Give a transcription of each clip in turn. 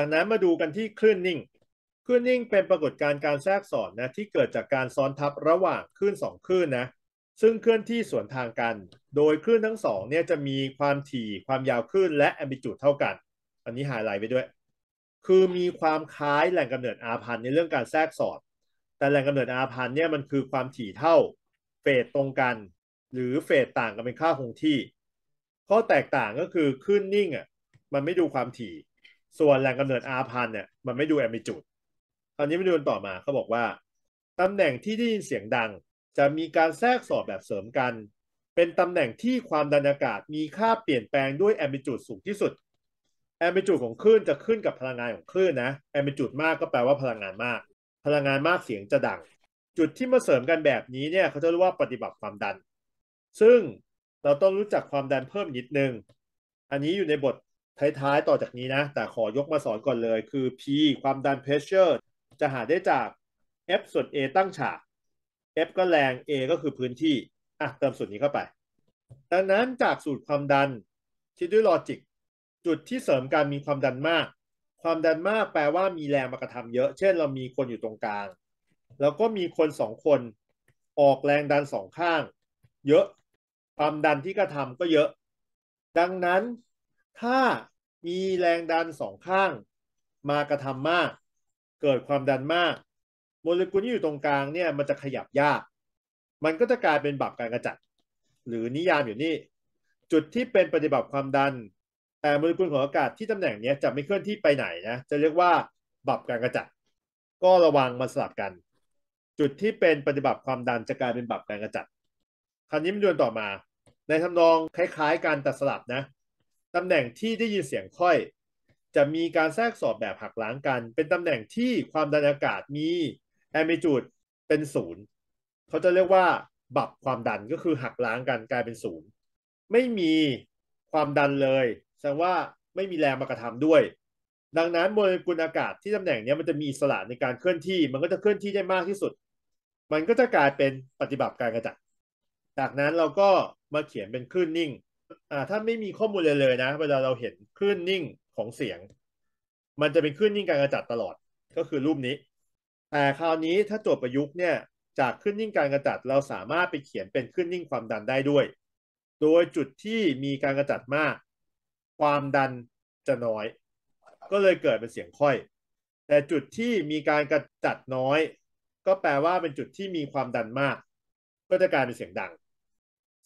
จากนั้นมาดูกันที่คลื่นนิ่ง คลื่นนิ่ง เป็นปรากฏการณ์การแทรกซ้อนนะที่เกิดจากการซ้อนทับระหว่างคลื่นสองคลื่นนะ ซึ่งเคลื่อนที่สวนทางกัน โดยคลื่นทั้งสองเนี่ยจะมีความถี่ความยาวคลื่นและแอมพลิจูดเท่ากัน อันนี้หายไลท์ไปด้วย คือมีความคล้ายแหล่งกำเนิดอาพันธ์ในเรื่องการแทรกซ้อน แต่แหล่งกำเนิดอาพันธ์เนี่ยมันคือความถี่เท่าเฟสตรงกันหรือเฟสต่างกันเป็นค่าคงที่ ข้อแตกต่างก็คือคลื่นนิ่งอ่ะมันไม่ดูความถี่ส่วนแรงกำเนิดอาพันเนี่ยมันไม่ดูแอมบิจูดตอนนี้ม่ดูต่อมาเขาบอกว่าตำแหน่งที่ได้ยินเสียงดังจะมีการแทรกสอบแบบเสริมกัน เป็นตำแหน่งที่ความดันอากาศมีค่าเปลี่ยนแปลงด้วยแอมบิจูดสูงที่สุดแอมบิจูดของคลื่นจะขึ้นกับพลังงานของคลื่นนะแอมบิจูดมากก็แปลว่าพลังงานมาก พลังงานมากเสียงจะดัง จุดที่มาเสริมกันแบบนี้เนี่ยเขาจะเรียกว่าปฏิบัติความดัน ซึ่งเราต้องรู้จักความดันเพิ่มนิดนึงอันนี้อยู่ในบทท้าย ๆ ต่อจากนี้นะ แต่ขอยกมาสอนก่อนเลย คือ P ความดันเพสเชอร์จะหาได้จาก F ส่วน A ตั้งฉาก F ก็แรง A ก็คือพื้นที่ อ่ะ เติมส่วนนี้เข้าไป ดังนั้นจากสูตรความดันที่ด้วยลอจิก จุดที่เสริมการมีความดันมาก ความดันมากแปลว่ามีแรงมากระทำเยอะ เช่น เรามีคนอยู่ตรงกลาง แล้วก็มีคนสองคน ออกแรงดันสองข้าง เยอะ ความดันที่กระทำก็เยอะ ดังนั้นถ้ามีแรงดันสองข้างมากระทำมาก เกิดความดันมาก โมเลกุลที่อยู่ตรงกลางเนี่ยมันจะขยับยาก มันก็จะกลายเป็นบับการกระจัด หรือนิยามอยู่นี่จุดที่เป็นปฏิบัติความดัน แต่โมเลกุลของอากาศที่ตำแหน่งนี้จะไม่เคลื่อนที่ไปไหนนะจะเรียกว่าบับการกระจัด ก็ระวังมาสลับกัน จุดที่เป็นปฏิบัติความดันจะกลายเป็นบับการกระจัดคราวนี้มันดวนต่อมา ในทำนองคล้ายๆ การตัดสลับนะตำแหน่งที่ได้ยินเสียงค่อย จะมีการแทรกสอบแบบหักล้างกัน เป็นตำแหน่งที่ความดันอากาศมีแอมบิจูดเป็นศูนย์เขาจะเรียกว่าบับความดันก็คือหักล้างกันกลายเป็นศูนย์ไม่มีความดันเลยแสดงว่าไม่มีแรงมากระทำด้วย ดังนั้นโมเลกุลอากาศที่ตำแหน่งนี้มันจะมีสระในการเคลื่อนที่ มันก็จะเคลื่อนที่ได้มากที่สุด มันก็จะกลายเป็นปฏิบัติการกระจัดจากนั้นเราก็มาเขียนเป็นคลื่นนิ่งอ่าถ้าไม่มีข้อมูลเลยเลยนะเวลาเราเห็นคลื่นนิ่งของเสียง มันจะเป็นคลื่น นิ่งการกระจัดตลอด ก็คือรูปนี้แต่คราวนี้ถ้าโจทย์ประยุกต์เนี่ยจากคลื่น นิ่งการกระจัด เราสามารถไปเขียนเป็นคลื่น นิ่งความดันได้ด้วย โดยจุดที่มีการกระจัดมาก ความดันจะน้อย ก็เลยเกิดเป็นเสียงค่อย แต่จุดที่มีการกระจัดน้อย ก็แปลว่าเป็นจุดที่มีความดันมากก็จะกลายเป็นเสียงดัง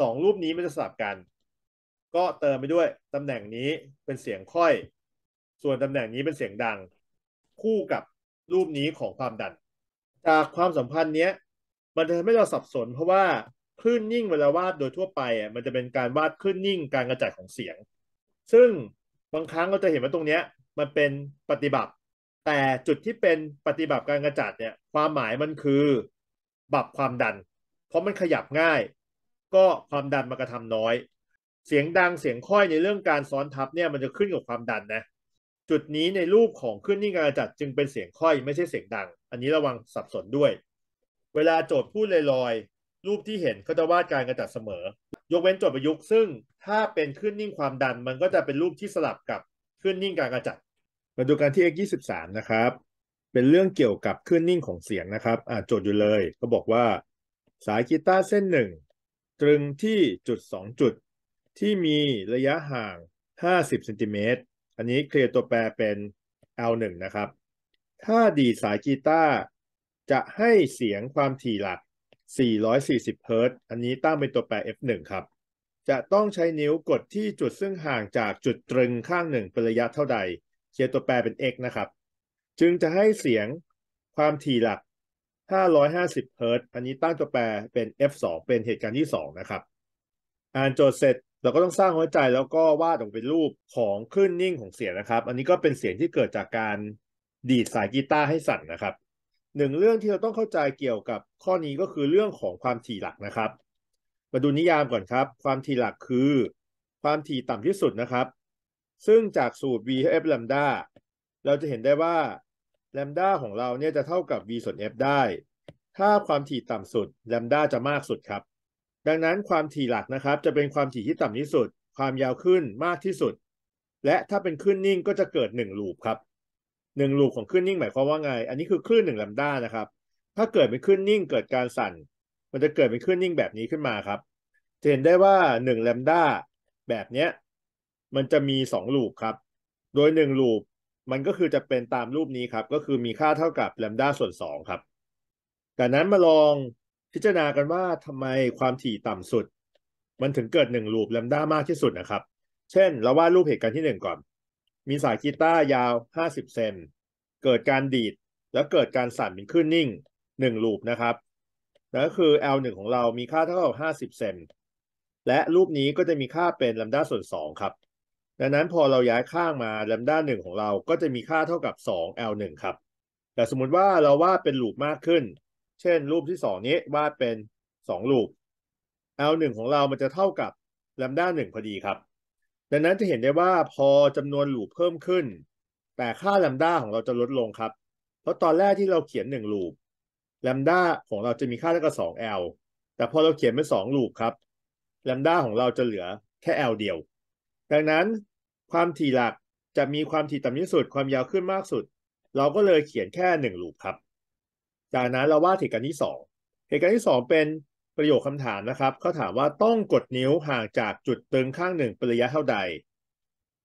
สองรูปนี้มันจะสลับกันก็เติมไปด้วยตำแหน่งนี้เป็นเสียงค่อย ส่วนตำแหน่งนี้เป็นเสียงดัง คู่กับรูปนี้ของความดัน จากความสัมพันธ์เนี้ยมันจะไม่้เราสับสนเพราะว่าคลื่นนิ่งเวลาวาดโดยทั่วไปอ่ะมันจะเป็นการวาดคลื่นนิ่งการกระจายของเสียง ซึ่งบางครั้งเราจะเห็นว่าตรงเนี้ยมันเป็นปฏิบัติ แต่จุดที่เป็นปฏิบัติการกระจัดเนี่ยความหมายมันคือบับความดัน เพราะมันขยับง่าย ก็ความดันมากระทำน้อยเสียงดังเสียงค่อยในเรื่องการซ้อนทับเนี่ยมันจะขึ้นกับความดันนะจุดนี้ในรูปของขึ้นนิ่งการจัดจึงเป็นเสียงค่อย ไม่ใช่เสียงดัง อันนี้ระวังสับสนด้วย เวลาโจทย์พูดลอยๆรูปที่เห็นก็จะวาดการกระจัดเสมอ ยกเว้นโจทย์ประยุกต์ซึ่งถ้าเป็นขึ้นนิ่งความดัน มันก็จะเป็นรูปที่สลับกับขึ้นนิ่งการกระจัดมาดูการที่ x 23 นะครับ เป็นเรื่องเกี่ยวกับขึ้นนิ่งของเสียงนะครับอ่าโจทย์อยู่เลยก็บอกว่า สายกีตาร์เส้นหนึ่งตรึงที่จุดสองจุดที่มีระยะห่าง50ซนติเมตรอันนี้เคลียร์ตัวแปรเป็น L1 นะครับ ถ้าดีสายกีตาร์จะให้เสียงความถี่หลัก 440เฮิร์ตอันนี้ตั้งเป็นตัวแปร F1 ครับ จะต้องใช้นิ้วกดที่จุดซึ่งห่างจากจุดตรึงข้างหนึ่งเป็นระยะเท่าใด เคลียร์ตัวแปรเป็น x นะครับ จึงจะให้เสียงความถี่หลัก 550เฮิร์ตอันนี้ตั้งตัวแปรเป็น F2 เป็นเหตุการณ์ที่2นะครับ อ่านโจทย์เสร็จเราก็ต้องสร้างหัวใจแล้วก็วาดออกเป็นรูปของคลื่นนิ่งของเสียงนะครับ อันนี้ก็เป็นเสียงที่เกิดจากการดีดสายกีตาร์ให้สั่นนะครับหนึ่งเรื่องที่เราต้องเข้าใจเกี่ยวกับข้อนี้ก็คือเรื่องของความถี่หลักนะครับ มาดูนิยามก่อนครับ ความถี่หลักคือความถี่ต่ำที่สุดนะครับ ซึ่งจากสูตร v เอฟ lambda เราจะเห็นได้ว่าลัมด้าของเราเนี่ยจะเท่ากับ v ส่วน f ได้ ถ้าความถี่ต่ำสุดลัมด้าจะมากสุดครับดังนั้นความถี่หลักนะครับ จะเป็นความถี่ที่ต่ำที่สุด ความยาวขึ้นมากที่สุด และถ้าเป็นคลื่นนิ่งก็จะเกิด 1 ลูปครับ1ลูปของคลื่นนิ่งหมายความว่าไงอันนี้คือคลื่นหนึ่งลำด้านะครับถ้าเกิดเป็นคลื่นนิ่งเกิดการสั่น มันจะเกิดเป็นคลื่นนิ่งแบบนี้ขึ้นมาครับ จะเห็นได้ว่า1แลมด้าแบบเนี้ยมันจะมี 2 ลูปครับ โดย 1 ลูป มันก็คือจะเป็นตามรูปนี้ครับ ก็คือมีค่าเท่ากับลลมด้าส่วน 2 ครับ จากนั้นมาลองพิจารณากันว่าทำไมความถี่ต่ำสุด มันถึงเกิดหนึ่งลูปแลมด้ามากที่สุดนะครับ เช่น เราวาดรูปเหตุการณ์ที่หนึ่งก่อน มีสายกีตาร์ยาว 50เซนเกิดการดีดแล้วเกิดการสั่นเป็นคลื่นนิ่งหนึ่งลูปนะครับนั่นก็คือ L1 ของเรามีค่าเท่ากับ50เซนและรูปนี้ก็จะมีค่าเป็นลัมด้าส่วน 2 ครับ ดังนั้นพอเราย้ายข้างมาลัมด้าหนึ่งของเราก็จะมีค่าเท่ากับ 2L1 ครับแต่สมมติว่าเราวาดเป็นลูปมากขึ้นเช่นรูปที่สองนี้วาดเป็นสองรูป L หนึ่งของเรามันจะเท่ากับลัมด้าหนึ่งพอดีครับ ดังนั้นจะเห็นได้ว่าพอจำนวนลูปเพิ่มขึ้น แต่ค่าลัมด้าของเราจะลดลงครับ เพราะตอนแรกที่เราเขียนหนึ่งลูปลมด้าของเราจะมีค่าเท่ากับสอง L แต่พอเราเขียนเป็นสองลูปครับลัมด้าของเราจะเหลือแค่ L เดียวดังนั้นความถี่หลักจะมีความถี่ต่ำที่สุดความยาวขึ้นมากสุด เราก็เลยเขียนแค่หนึ่งลูปครับจากนั้นเราวาดเหตุการณ์ที่สองเหตุการณ์ที่สองเป็นประโยคคำถามนะครับ เขาถามว่าต้องกดนิ้วห่างจากจุดตึงข้าง หนึ่งเป็นระยะเท่าใด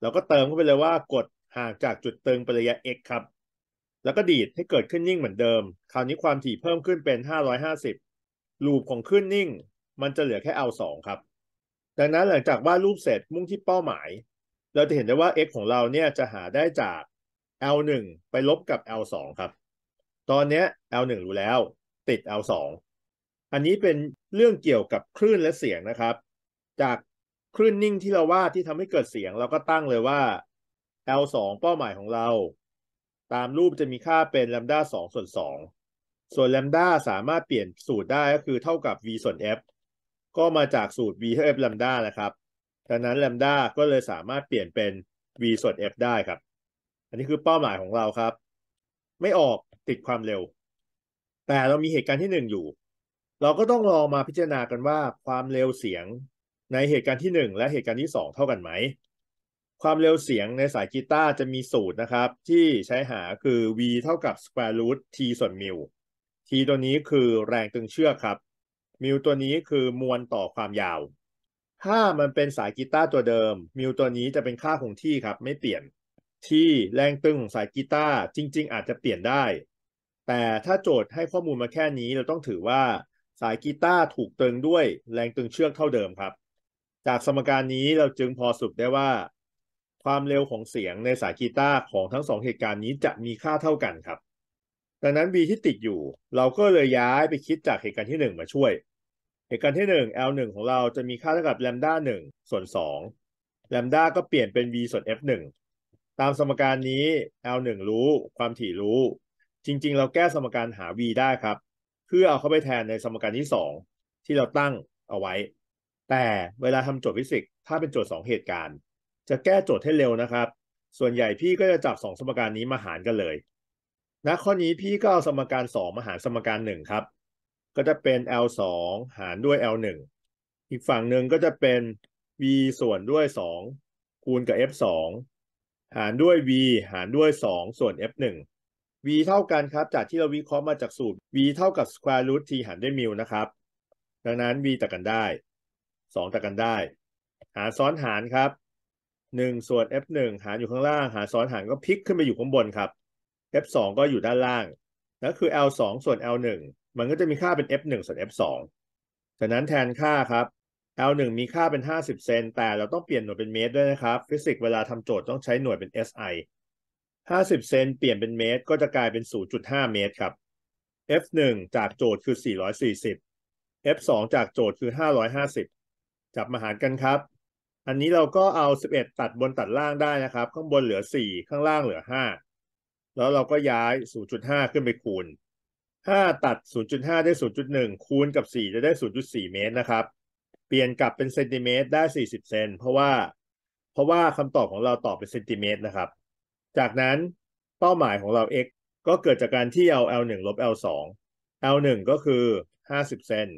เราก็เติมเข้าไปเลยว่ากดห่างจากจุดตึงเป็นระยะ x ครับ แล้วก็ดีดให้เกิดขึ้นนิ่งเหมือนเดิม คราวนี้ความถี่เพิ่มขึ้นเป็น 550 รูปของขึ้นนิ่ง มันจะเหลือแค่เอา2ครับ ดังนั้นหลังจากวาดรูปเสร็จมุ่งที่เป้าหมาย เราจะเห็นได้ว่า x ของเราเนี่ยจะหาได้จาก l 1ไปลบกับ l 2ครับตอนนี้ L1 รู้แล้ว ติด L2 อันนี้เป็นเรื่องเกี่ยวกับคลื่นและเสียงนะครับ จากคลื่นนิ่งที่เราวาดที่ทำให้เกิดเสียงเราก็ตั้งเลยว่า L2 เป้าหมายของเรา ตามรูปจะมีค่าเป็นลัมด้า2ส่วน 2 ส่วนลัมด้าสามารถเปลี่ยนสูตรได้ก็คือเท่ากับ v ส่วน f ก็มาจากสูตร v เท่า f ลัมด้านะครับดังนั้นลัมด้าก็เลยสามารถเปลี่ยนเป็น v ส่วน f ได้ครับ อันนี้คือเป้าหมายของเราครับ ไม่ออกติดความเร็ว แต่เรามีเหตุการณ์ที่หนึ่งอยู่ เราก็ต้องลองมาพิจารณากันว่าความเร็วเสียง ในเหตุการณ์ที่หนึ่งและเหตุการณ์ที่สองเท่ากันไหม ความเร็วเสียงในสายกีตาร์จะมีสูตรนะครับ ที่ใช้หาคือ v เท่ากับ square root t ส่วนมิล t ตัวนี้คือแรงตึงเชือกครับมิลตัวนี้คือมวลต่อความยาว ถ้ามันเป็นสายกีตาร์ตัวเดิมมิลตัวนี้จะเป็นค่าคงที่ครับไม่เปลี่ยนที่แรงตึงสายกีตาร์จริง ๆ อาจจะเปลี่ยนได้แต่ถ้าโจทย์ให้ข้อมูลมาแค่นี้เราต้องถือว่าสายกีตาร์ถูกตึงด้วย แรงตึงเชือกเท่าเดิมครับ จากสมการนี้เราจึงพอสุดได้ว่า ความเร็วของเสียงในสายกีตาร์ของทั้งสองเหตุการณ์นี้จะมีค่าเท่ากันครับดังนั้น B ที่ติดอยู่ เราก็เลยย้ายไปคิดจากเหตุการณ์ที่ 1 มาช่วย เหตุการณ์ที่ 1 l 1ของเราจะมีค่าเท่ากับแลมด้า1ส่วน2แลมด้าก็เปลี่ยนเป็น v ส่วน f 1ตามสมการนี้ l 1รู้ ความถี่รู้จริงๆ เราแก้สมการหา v ได้ครับ เพื่อเอาเข้าไปแทนในสมการที่ 2 ที่เราตั้งเอาไว้ แต่เวลาทำโจทย์ฟิสิกส์ ถ้าเป็นโจทย์ 2 เหตุการณ์ จะแก้โจทย์ให้เร็วนะครับ ส่วนใหญ่พี่ก็จะจับ 2 สมการนี้มาหารกันเลยนะข้อนี้พี่ก็เอาสมการ 2 มาหารสมการ1ครับ ก็จะเป็น l 2หารด้วย l 1อีกฝั่งหนึ่งก็จะเป็น v ส่วนด้วย 2 คูณกับ f 2หารด้วย v หารด้วย 2 ส่วน f 1 v เท่ากันครับ จากที่เราวิเคราะห์มาจากสูตร v เท่ากับ square root t หารด้วยมิลนะครับ ดังนั้น v ตัดกันได้ 2ตัดกันได้ หารซ้อนหารครับ 1 ส่วน f 1หารอยู่ข้างล่าง หารซ้อนหารก็พลิกขึ้นไปอยู่ข้างบนครับ f 2ก็อยู่ด้านล่างนั่นคือ l 2ส่วน l 1มันก็จะมีค่าเป็น f 1ส่วน f 2จากนั้นแทนค่าครับ l 1มีค่าเป็น50เซนแต่เราต้องเปลี่ยนหน่วยเป็นเมตร ด้วยนะครับ ฟิสิกส์เวลาทำโจทย์ต้องใช้หน่วยเป็น SI ห้าสิบเซนเปลี่ยนเป็นเมตรก็จะกลายเป็นศูนย์จุดห้าเมตรครับ f หนึ่งจากโจทย์คือสี่ร้อยสี่สิบ f สองจากโจทย์คือห้าร้อยห้าสิบจับมาหารกันครับ อันนี้เราก็เอาสิบเอ็ดตัดบนตัดล่างได้นะครับ ข้างบนเหลือสี่ข้างล่างเหลือห้าแล้วเราก็ย้าย 0.5 ขึ้นไปคูณ 5 ตัด 0.5 ได้ 0.1 คูณกับ 4 จะได้ 0.4 เมตรนะครับ เปลี่ยนกลับเป็นเซนติเมตรได้ 40เซนเพราะว่า เพราะว่าคำตอบของเราตอบเป็นเซนติเมตรนะครับจากนั้นเป้าหมายของเรา x ก็เกิดจากการที่เอา l 1ลบ l 2 l 1ก็คือ 50 เซน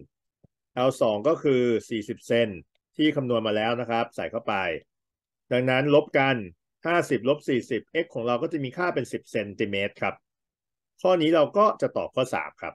l 2ก็คือ 40 เซนที่คำนวณมาแล้วนะครับ ใส่เข้าไป ดังนั้นลบกัน 50 ลบ40 x ของเราก็จะมีค่าเป็น 10 เซนติเมตรครับ ข้อนี้เราก็จะตอบข้อ 3 ครับ